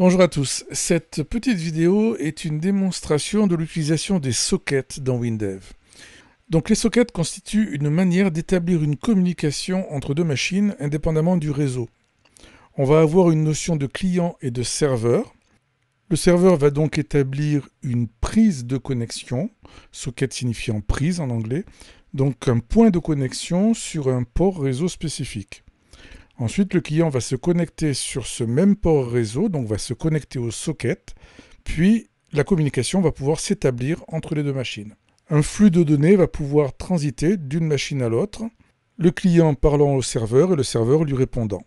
Bonjour à tous. Cette petite vidéo est une démonstration de l'utilisation des sockets dans WinDev. Donc les sockets constituent une manière d'établir une communication entre deux machines indépendamment du réseau. On va avoir une notion de client et de serveur. Le serveur va donc établir une prise de connexion, socket signifiant prise en anglais, donc un point de connexion sur un port réseau spécifique. Ensuite, le client va se connecter sur ce même port réseau, donc va se connecter au socket, puis la communication va pouvoir s'établir entre les deux machines. Un flux de données va pouvoir transiter d'une machine à l'autre, le client parlant au serveur et le serveur lui répondant.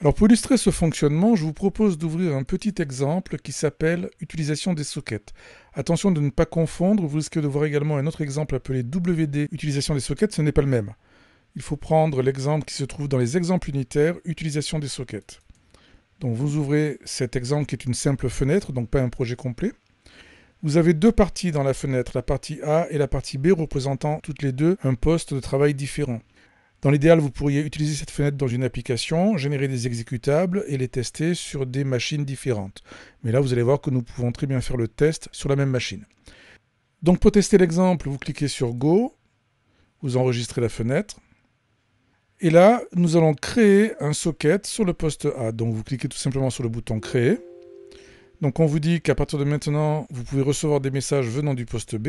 Alors pour illustrer ce fonctionnement, je vous propose d'ouvrir un petit exemple qui s'appelle utilisation des sockets. Attention de ne pas confondre, vous risquez de voir également un autre exemple appelé WD utilisation des sockets, ce n'est pas le même il faut prendre l'exemple qui se trouve dans les exemples unitaires, utilisation des sockets. Donc vous ouvrez cet exemple qui est une simple fenêtre, donc pas un projet complet. Vous avez deux parties dans la fenêtre, la partie A et la partie B, représentant toutes les deux un poste de travail différent. Dans l'idéal, vous pourriez utiliser cette fenêtre dans une application, générer des exécutables et les tester sur des machines différentes. Mais là, vous allez voir que nous pouvons très bien faire le test sur la même machine. Donc pour tester l'exemple, vous cliquez sur Go, vous enregistrez la fenêtre, et là, nous allons créer un socket sur le poste A. Donc vous cliquez tout simplement sur le bouton Créer. Donc on vous dit qu'à partir de maintenant, vous pouvez recevoir des messages venant du poste B,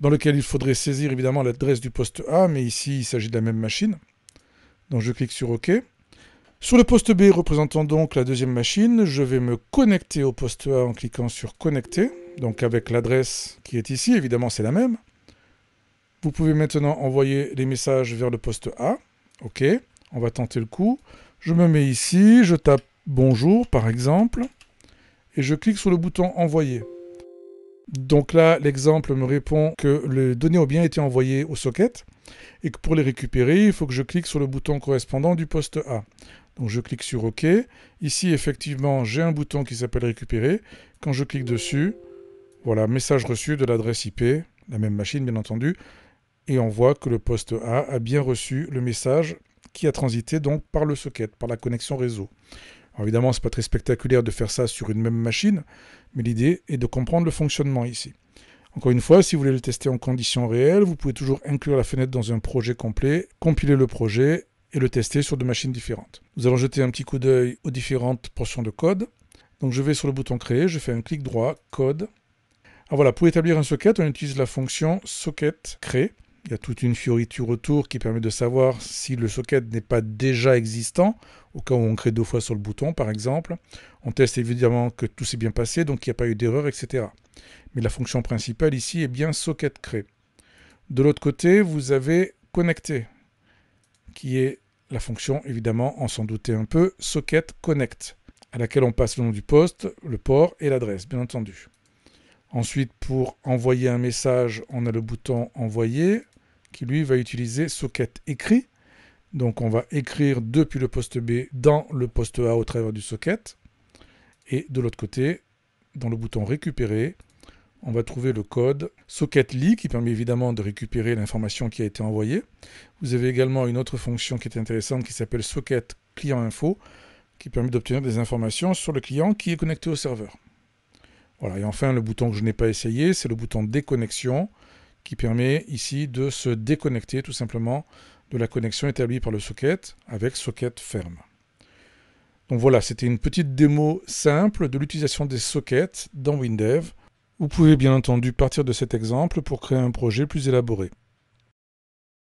dans lequel il faudrait saisir évidemment l'adresse du poste A, mais ici il s'agit de la même machine. Donc je clique sur OK. Sur le poste B représentant donc la deuxième machine, je vais me connecter au poste A en cliquant sur Connecter, donc avec l'adresse qui est ici, évidemment c'est la même. Vous pouvez maintenant envoyer les messages vers le poste A. Ok, on va tenter le coup. Je me mets ici, je tape bonjour par exemple, et je clique sur le bouton envoyer. Donc là, l'exemple me répond que les données ont bien été envoyées au socket et que pour les récupérer, il faut que je clique sur le bouton correspondant du poste A. Donc je clique sur OK. Ici, effectivement, j'ai un bouton qui s'appelle récupérer. Quand je clique dessus, voilà, message reçu de l'adresse IP, la même machine bien entendu, et on voit que le poste A a bien reçu le message qui a transité donc par le socket, par la connexion réseau. évidemment, ce n'est pas très spectaculaire de faire ça sur une même machine, mais l'idée est de comprendre le fonctionnement ici. Encore une fois, si vous voulez le tester en conditions réelles, vous pouvez toujours inclure la fenêtre dans un projet complet, compiler le projet et le tester sur deux machines différentes. Nous allons jeter un petit coup d'œil aux différentes portions de code. Donc je vais sur le bouton créer, je fais un clic droit, code. voilà, pour établir un socket, on utilise la fonction socket créer. Il y a toute une fioriture autour qui permet de savoir si le socket n'est pas déjà existant, au cas où on crée deux fois sur le bouton par exemple. On teste évidemment que tout s'est bien passé, donc il n'y a pas eu d'erreur, etc. Mais la fonction principale ici est bien socket créé. De l'autre côté, vous avez connecté, qui est la fonction évidemment, en s'en doutait un peu, socket connect, à laquelle on passe le nom du poste, le port et l'adresse, bien entendu. Ensuite, pour envoyer un message, on a le bouton envoyer, qui lui va utiliser socket écrit. Donc on va écrire depuis le poste B dans le poste A au travers du socket. Et de l'autre côté, dans le bouton récupérer, on va trouver le code socketly qui permet évidemment de récupérer l'information qui a été envoyée. Vous avez également une autre fonction qui est intéressante qui s'appelle socket client info qui permet d'obtenir des informations sur le client qui est connecté au serveur. Voilà, et enfin le bouton que je n'ai pas essayé, c'est le bouton déconnexion qui permet ici de se déconnecter tout simplement de la connexion établie par le socket avec socket ferme. Donc voilà, c'était une petite démo simple de l'utilisation des sockets dans WinDev. Vous pouvez bien entendu partir de cet exemple pour créer un projet plus élaboré.